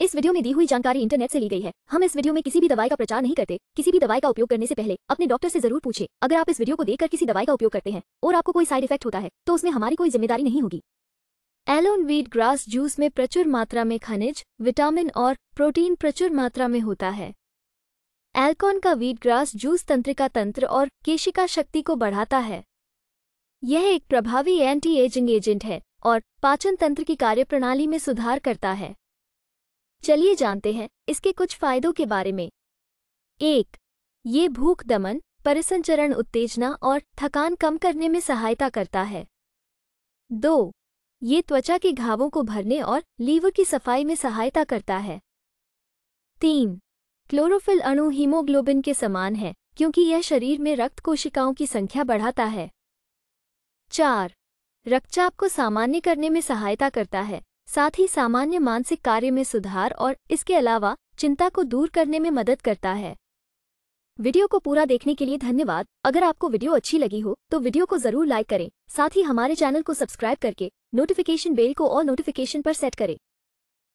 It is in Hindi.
इस वीडियो में दी हुई जानकारी इंटरनेट से ली गई है हम इस वीडियो में किसी भी दवाई का प्रचार नहीं करते किसी भी दवाई का उपयोग करने से पहले अपने डॉक्टर से जरूर पूछे अगर आप इस वीडियो को देखकर किसी दवाई का उपयोग करते हैं और आपको कोई साइड इफेक्ट होता है तो उसमें हमारी कोई जिम्मेदारी नहीं होगी एलोन वीट ग्रास जूस में प्रचुर मात्रा में खनिज विटामिन और प्रोटीन प्रचुर मात्रा में होता है एल्कोन का वीट ग्रास जूस तंत्रिका तंत्र और केशिका शक्ति को बढ़ाता है यह एक प्रभावी एंटी एजिंग एजेंट है और पाचन तंत्र की कार्यप्रणाली में सुधार करता है चलिए जानते हैं इसके कुछ फायदों के बारे में एक ये भूख दमन परिसंचरण उत्तेजना और थकान कम करने में सहायता करता है दो ये त्वचा के घावों को भरने और लीवर की सफाई में सहायता करता है तीन क्लोरोफिल अणु हीमोग्लोबिन के समान है क्योंकि यह शरीर में रक्त कोशिकाओं की संख्या बढ़ाता है चार रक्तचाप को सामान्य करने में सहायता करता है साथ ही सामान्य मानसिक कार्य में सुधार और इसके अलावा चिंता को दूर करने में मदद करता है वीडियो को पूरा देखने के लिए धन्यवाद अगर आपको वीडियो अच्छी लगी हो तो वीडियो को जरूर लाइक करें साथ ही हमारे चैनल को सब्सक्राइब करके नोटिफिकेशन बेल को और नोटिफिकेशन पर सेट करें